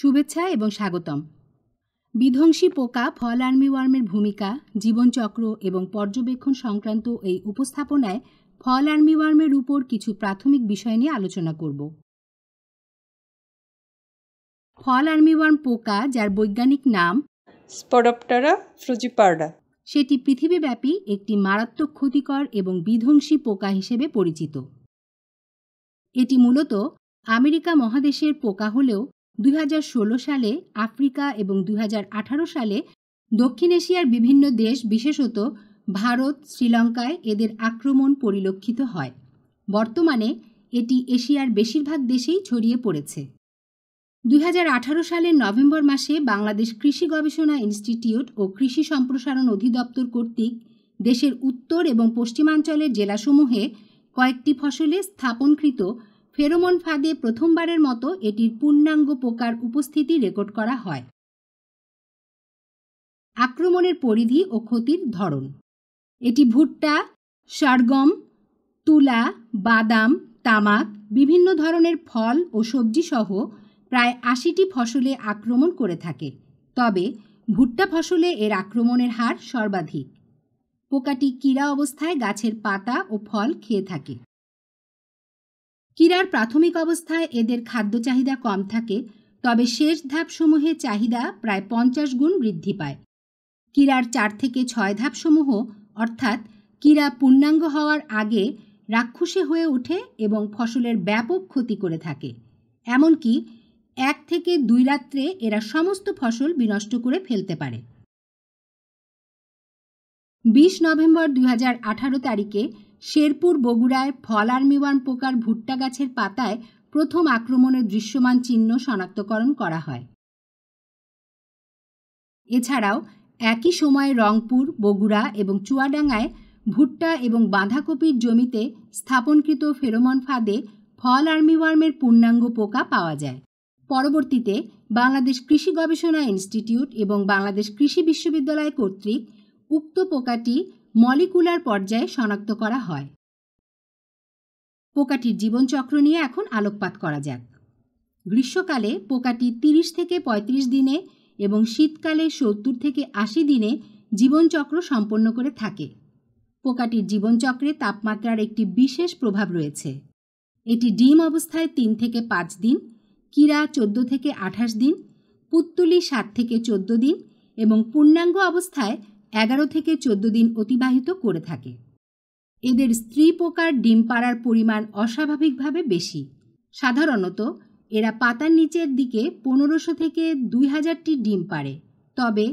শুভেচ্ছা এবং স্বাগতম বিধ্বংসী পোকা ফল আর্মি ওয়ার্মের ভূমিকা জীবনচক্র এবং পর্যবেক্ষণ সংক্রান্ত এই উপস্থাপনায় ফল আর্মি ওয়ার্মের উপর কিছু প্রাথমিক বিষয় নিয়ে আলোচনা করব ফল আর্মি ওয়ার্ম পোকা যার বৈজ্ঞানিক নাম স্পডপ্টারা ফ্রুজিপার্ডা সেটি পৃথিবীব্যাপী একটি মারাত্মক ক্ষতিকর এবং বিধ্বংসী পোকা হিসেবে পরিচিত এটি মূলত আমেরিকা মহাদেশের পোকা হলেও দুই সালে আফ্রিকা এবং দুই সালে দক্ষিণ এশিয়ার বিভিন্ন দেশ বিশেষত ভারত শ্রীলঙ্কায় এদের আক্রমণ পরিলক্ষিত হয় বর্তমানে এটি এশিয়ার বেশিরভাগ দেশেই ছড়িয়ে পড়েছে দুই সালের নভেম্বর মাসে বাংলাদেশ কৃষি গবেষণা ইনস্টিটিউট ও কৃষি সম্প্রসারণ অধিদপ্তর কর্তৃক দেশের উত্তর এবং পশ্চিমাঞ্চলের জেলাসমূহে কয়েকটি ফসলে স্থাপনকৃত ফেরোমন ফাঁদে প্রথমবারের মতো এটির পূর্ণাঙ্গ পোকার উপস্থিতি রেকর্ড করা হয় আক্রমণের পরিধি ও ক্ষতির ধরন এটি ভুট্টা সরগম তুলা বাদাম তামাক বিভিন্ন ধরনের ফল ও সবজি সহ প্রায় আশিটি ফসলে আক্রমণ করে থাকে তবে ভুট্টা ফসলে এর আক্রমণের হার সর্বাধিক পোকাটি কীড়া অবস্থায় গাছের পাতা ও ফল খেয়ে থাকে কীরার প্রাথমিক অবস্থায় এদের খাদ্য চাহিদা কম থাকে তবে শেষ ধাপসমূহে চাহিদা প্রায় পঞ্চাশ গুণ বৃদ্ধি পায় কীরার চার থেকে ছয় ধাপসমূহ অর্থাৎ কীরা পূর্ণাঙ্গ হওয়ার আগে রাক্ষসে হয়ে ওঠে এবং ফসলের ব্যাপক ক্ষতি করে থাকে এমনকি এক থেকে দুই রাত্রে এরা সমস্ত ফসল বিনষ্ট করে ফেলতে পারে বিশ নভেম্বর দুই তারিখে শেরপুর বগুড়ায় ফল আর্মিওয়ার্ম পোকার ভুট্টা গাছের পাতায় প্রথম আক্রমণের দৃশ্যমান চিহ্ন শনাক্তকরণ করা হয় এছাড়াও একই সময়ে রংপুর বগুড়া এবং চুয়াডাঙ্গায় ভুট্টা এবং বাঁধাকপির জমিতে স্থাপনকৃত ফেরোমন ফাঁদে ফল আর্মিওয়ার্মের পূর্ণাঙ্গ পোকা পাওয়া যায় পরবর্তীতে বাংলাদেশ কৃষি গবেষণা ইনস্টিটিউট এবং বাংলাদেশ কৃষি বিশ্ববিদ্যালয় কর্তৃক উক্ত পোকাটি মলিকুলার পর্যায়ে শনাক্ত করা হয় পোকাটির জীবনচক্র নিয়ে এখন আলোকপাত করা যাক গ্রীষ্মকালে পোকাটি 30 থেকে ৩৫ দিনে এবং শীতকালে সত্তর থেকে আশি দিনে জীবনচক্র সম্পন্ন করে থাকে পোকাটির জীবনচক্রে তাপমাত্রার একটি বিশেষ প্রভাব রয়েছে এটি ডিম অবস্থায় তিন থেকে পাঁচ দিন কিরা চোদ্দ থেকে আঠাশ দিন পুত্তুলি সাত থেকে চোদ্দ দিন এবং পূর্ণাঙ্গ অবস্থায় এগারো থেকে চোদ্দ দিন অতিবাহিত করে থাকে এদের স্ত্রী পোকার ডিম পাড়ার পরিমাণ অস্বাভাবিকভাবে বেশি সাধারণত এরা পাতার নিচের দিকে পনেরোশো থেকে দুই হাজারটি ডিম পারে তবে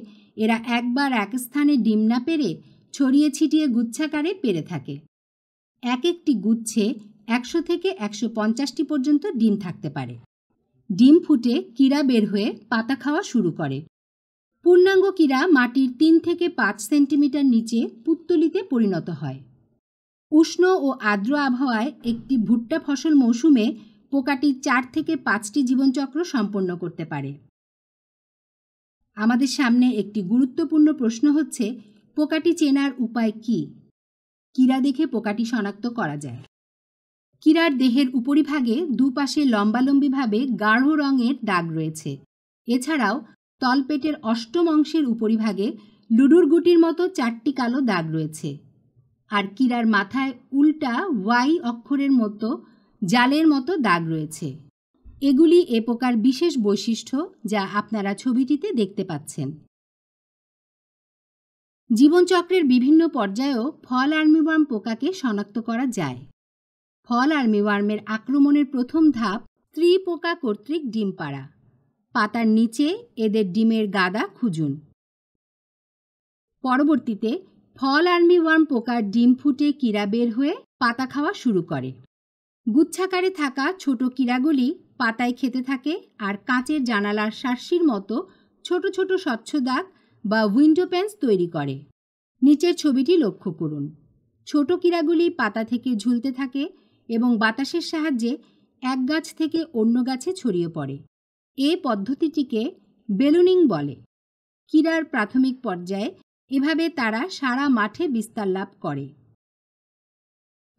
এরা একবার এক স্থানে ডিম না পেরে ছড়িয়ে ছিটিয়ে গুচ্ছাকারে পেরে থাকে এক একটি গুচ্ছে একশো থেকে একশো পঞ্চাশটি পর্যন্ত ডিম থাকতে পারে ডিম ফুটে কীরা বের হয়ে পাতা খাওয়া শুরু করে পূর্ণাঙ্গ কীরা মাটির তিন থেকে পাঁচ সেন্টিমিটার নিচে পুত্তলিতে পরিণত হয় উষ্ণ ও আর্দ্র আবহাওয়ায় একটি ভুট্টা ফসল মৌসুমে পোকাটি চার থেকে পাঁচটি জীবনচক্র সম্পন্ন করতে পারে আমাদের সামনে একটি গুরুত্বপূর্ণ প্রশ্ন হচ্ছে পোকাটি চেনার উপায় কি কীরা দেখে পোকাটি শনাক্ত করা যায় কীরার দেহের উপরিভাগে দুপাশে লম্বালম্বিভাবে গাঢ় রঙের দাগ রয়েছে এছাড়াও তলপেটের অষ্টম অংশের উপরিভাগে লুডুর গুটির মতো চারটি কালো দাগ রয়েছে আর কিরার মাথায় উল্টা ওয়াই অক্ষরের মতো জালের মতো দাগ রয়েছে এগুলি এ পোকার বিশেষ বৈশিষ্ট্য যা আপনারা ছবিটিতে দেখতে পাচ্ছেন জীবনচক্রের বিভিন্ন পর্যায়েও ফল আর্মিওয়ার্ম পোকাকে শনাক্ত করা যায় ফল আর্মিওয়ার্মের আক্রমণের প্রথম ধাপ স্ত্রী পোকা কর্তৃক ডিম পাড়া পাতার নিচে এদের ডিমের গাদা খুঁজুন পরবর্তীতে ফল আর্মি ওয়ার্ম পোকার ডিম ফুটে কিরা বের হয়ে পাতা খাওয়া শুরু করে গুচ্ছাকারে থাকা ছোট কিরাগুলি পাতায় খেতে থাকে আর কাঁচের জানালার শাস্যির মতো ছোট ছোট স্বচ্ছ দাগ বা উইন্ডো প্যান্স তৈরি করে নিচের ছবিটি লক্ষ্য করুন ছোট কিরাগুলি পাতা থেকে ঝুলতে থাকে এবং বাতাসের সাহায্যে এক গাছ থেকে অন্য গাছে ছড়িয়ে পড়ে এ পদ্ধতিটিকে বেলুনিং বলে ক্রীড়ার প্রাথমিক পর্যায়ে এভাবে তারা সারা মাঠে বিস্তার লাভ করে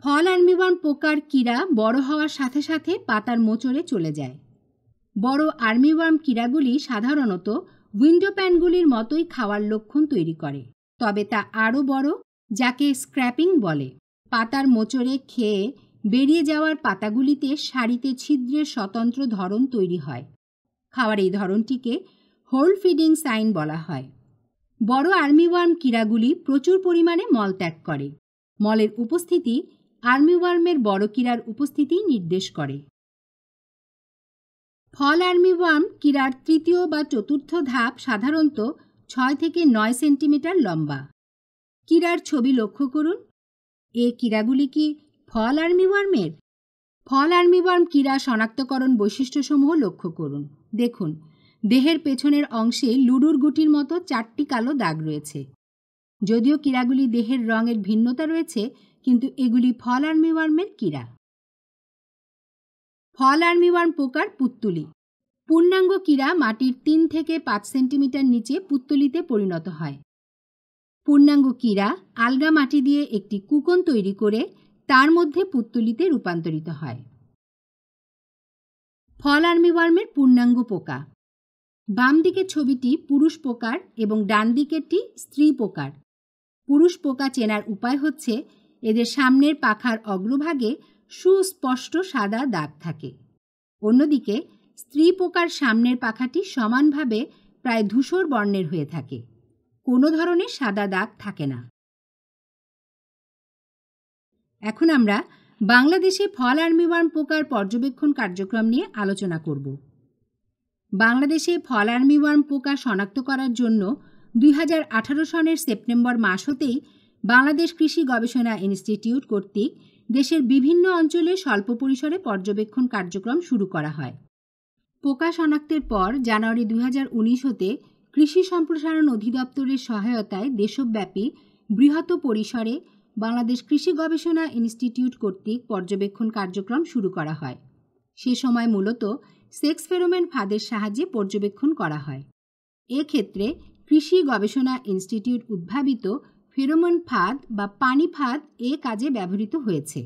ফল আর্মিবর্ন পোকার কীড়া বড় হওয়ার সাথে সাথে পাতার মোচড়ে চলে যায় বড় আর্মিওয়ার্ম কীড়াগুলি সাধারণত উইন্ডো প্যানগুলির মতোই খাওয়ার লক্ষণ তৈরি করে তবে তা আরও বড় যাকে স্ক্র্যাপিং বলে পাতার মোচড়ে খেয়ে বেরিয়ে যাওয়ার পাতাগুলিতে শাড়িতে ছিদ্রের স্বতন্ত্র ধরন তৈরি হয় খাওয়ার এই ধরনটিকে হোল ফিডিং সাইন বলা হয় বড় আর্মিওয়ার্ম কিরাগুলি প্রচুর পরিমাণে মল ত্যাগ করে মলের উপস্থিতি আর্মিওয়ার্মের বড় কিরার উপস্থিতি নির্দেশ করে ফল আর্মিওয়ার্ম কিরার তৃতীয় বা চতুর্থ ধাপ সাধারণত ছয় থেকে নয় সেন্টিমিটার লম্বা কিরার ছবি লক্ষ্য করুন এ কিরাগুলি কি ফল আর্মিওয়ার্মের ফল আর্মিবার্ম কীরা শনাক্তকরণ বৈশিষ্ট্যসমূহ লক্ষ্য করুন দেখুন দেহের পেছনের অংশে লুডুর গুটির মতো চারটি কালো দাগ রয়েছে যদিও কীরাগুলি দেহের রঙের ভিন্নতা রয়েছে কিন্তু এগুলি ফল আর্মিওয়ার্মের কীরা ফল আর্মিওয়ার্ম পোকার পুত্তুলি পূর্ণাঙ্গ কীরা মাটির তিন থেকে পাঁচ সেন্টিমিটার নিচে পুত্তুলিতে পরিণত হয় পূর্ণাঙ্গ কীরা আলগা মাটি দিয়ে একটি কুকন তৈরি করে তার মধ্যে পুত্তলিতে রূপান্তরিত হয় ফল আর্মিওয়ার্মের পূর্ণাঙ্গ পোকা বাম দিকের ছবিটি পুরুষ পোকার এবং ডান দিকেরটি স্ত্রী পোকার পুরুষ পোকা চেনার উপায় হচ্ছে এদের সামনের পাখার অগ্রভাগে সুস্পষ্ট সাদা দাগ থাকে অন্যদিকে স্ত্রী পোকার সামনের পাখাটি সমানভাবে প্রায় ধূসর বর্ণের হয়ে থাকে কোনো ধরনের সাদা দাগ থাকে না এখন আমরা বাংলাদেশে ফল আর্মিওয়ার্ম পোকার পর্যবেক্ষণ কার্যক্রম নিয়ে আলোচনা করব বাংলাদেশে ফল আর্মিওয়ার্ম পোকা শনাক্ত করার জন্য দুই সনের সেপ্টেম্বর মাস হতেই বাংলাদেশ কৃষি গবেষণা ইনস্টিটিউট কর্তৃক দেশের বিভিন্ন অঞ্চলে স্বল্প পরিসরে পর্যবেক্ষণ কার্যক্রম শুরু করা হয় পোকা শনাক্তের পর জানুয়ারি দুই হতে কৃষি সম্প্রসারণ অধিদপ্তরের সহায়তায় দেশব্যাপী বৃহৎ পরিসরে বাংলাদেশ কৃষি গবেষণা ইনস্টিটিউট কর্তৃক পর্যবেক্ষণ কার্যক্রম শুরু করা হয় সে সময় মূলত সেক্স ফেরোমেন ফাঁদের সাহায্যে পর্যবেক্ষণ করা হয় এক্ষেত্রে কৃষি গবেষণা ইনস্টিটিউট উদ্ভাবিত ফেরোমন ফাঁদ বা পানি ফাঁদ এ কাজে ব্যবহৃত হয়েছে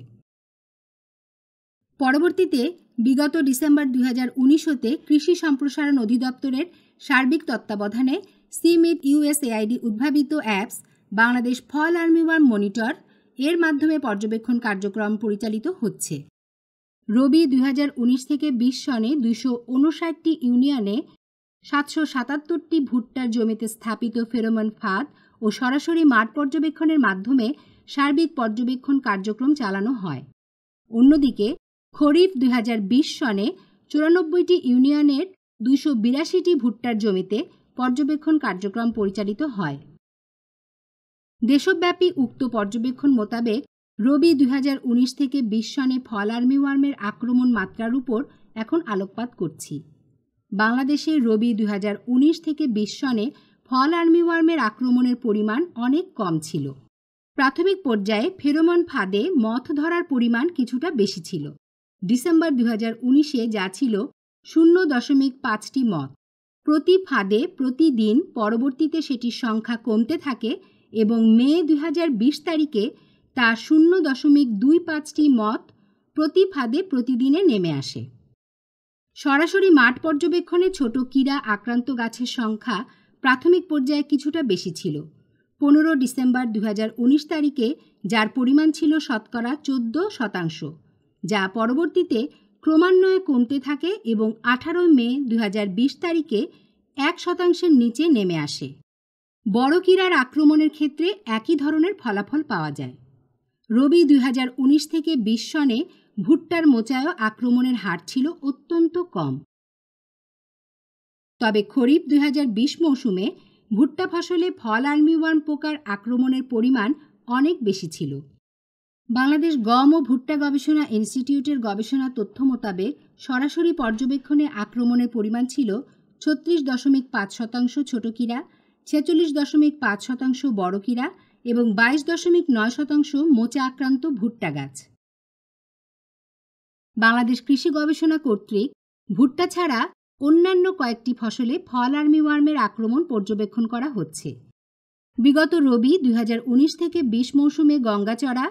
পরবর্তীতে বিগত ডিসেম্বর দুই হাজার কৃষি সম্প্রসারণ অধিদপ্তরের সার্বিক তত্ত্বাবধানে সিমিট ইউএসএআইডি উদ্ভাবিত apps Bangladesh fall armyworm monitor এর মাধ্যমে পর্যবেক্ষণ কার্যক্রম পরিচালিত হচ্ছে রবি দুই থেকে বিশ সনে দুইশো উনষাটটি ইউনিয়নে সাতশো সাতাত্তরটি ভুট্টার জমিতে স্থাপিত ফেরোমন ফাঁদ ও সরাসরি মাঠ পর্যবেক্ষণের মাধ্যমে সার্বিক পর্যবেক্ষণ কার্যক্রম চালানো হয় অন্যদিকে খরিফ দুই সনে চুরানব্বইটি ইউনিয়নের দুশো বিরাশিটি ভুট্টার জমিতে পর্যবেক্ষণ কার্যক্রম পরিচালিত হয় দেশব্যাপী উক্ত পর্যবেক্ষণ মোতাবেক রবি দুই থেকে বিশ সনে আর্মি ওয়ার্মের আক্রমণ মাত্রার উপর এখন আলোকপাত করছি বাংলাদেশে রবি দুই থেকে বিশ সনে ফল আর্মি ওয়ার্মের আক্রমণের পরিমাণ অনেক কম ছিল প্রাথমিক পর্যায়ে ফেরোমন ফাঁদে মথ ধরার পরিমাণ কিছুটা বেশি ছিল ডিসেম্বর দুই হাজার উনিশে যা ছিল শূন্য দশমিক পাঁচটি মথ প্রতি ফাঁদে প্রতিদিন পরবর্তীতে সেটির সংখ্যা কমতে থাকে এবং মে দুই তারিখে তা শূন্য দশমিক দুই পাঁচটি মত প্রতি ফাঁদে প্রতিদিনে নেমে আসে সরাসরি মাঠ পর্যবেক্ষণে ছোট কীরা আক্রান্ত গাছের সংখ্যা প্রাথমিক পর্যায়ে কিছুটা বেশি ছিল পনেরো ডিসেম্বর দু তারিখে যার পরিমাণ ছিল শতকরা চোদ্দ শতাংশ যা পরবর্তীতে ক্রমান্বয়ে কমতে থাকে এবং আঠারো মে দু তারিখে এক শতাংশের নিচে নেমে আসে বড় কিরার আক্রমণের ক্ষেত্রে একই ধরনের ফলাফল পাওয়া যায় রবি দুই থেকে বিশ সনে ভুট্টার মোচায়ও আক্রমণের হার ছিল অত্যন্ত কম তবে খরিফ দুই মৌসুমে ভুট্টা ফসলে ফল আর্মিওয়ার্ম পোকার আক্রমণের পরিমাণ অনেক বেশি ছিল বাংলাদেশ গম ও ভুট্টা গবেষণা ইনস্টিটিউটের গবেষণা তথ্য মোতাবেক সরাসরি পর্যবেক্ষণে আক্রমণের পরিমাণ ছিল ছত্রিশ দশমিক পাঁচ শতাংশ ছোট কিরা ছেচল্লিশ দশমিক পাঁচ শতাংশ বড়কিরা এবং বাইশ দশমিক নয় শতাংশ মোচা আক্রান্ত ভুট্টা গাছ বাংলাদেশ কৃষি গবেষণা কর্তৃক ভুট্টা ছাড়া অন্যান্য কয়েকটি ফসলে ফল আর্মি ওয়ার্মের আক্রমণ পর্যবেক্ষণ করা হচ্ছে বিগত রবি দুই থেকে ২০ মৌসুমে গঙ্গাচড়া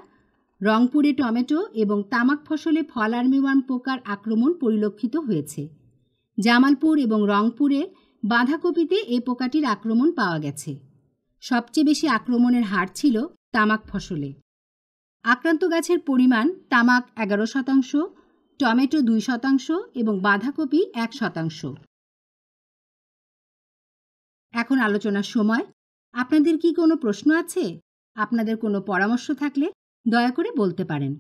রংপুরে টমেটো এবং তামাক ফসলে ফল আর্মিওয়ার্ম পোকার আক্রমণ পরিলক্ষিত হয়েছে জামালপুর এবং রংপুরে বাঁধাকপিতে এ পোকাটির আক্রমণ পাওয়া গেছে সবচেয়ে বেশি আক্রমণের হার ছিল তামাক ফসলে আক্রান্ত গাছের পরিমাণ তামাক এগারো শতাংশ টমেটো দুই শতাংশ এবং বাঁধাকপি এক শতাংশ এখন আলোচনার সময় আপনাদের কি কোনো প্রশ্ন আছে আপনাদের কোনো পরামর্শ থাকলে দয়া করে বলতে পারেন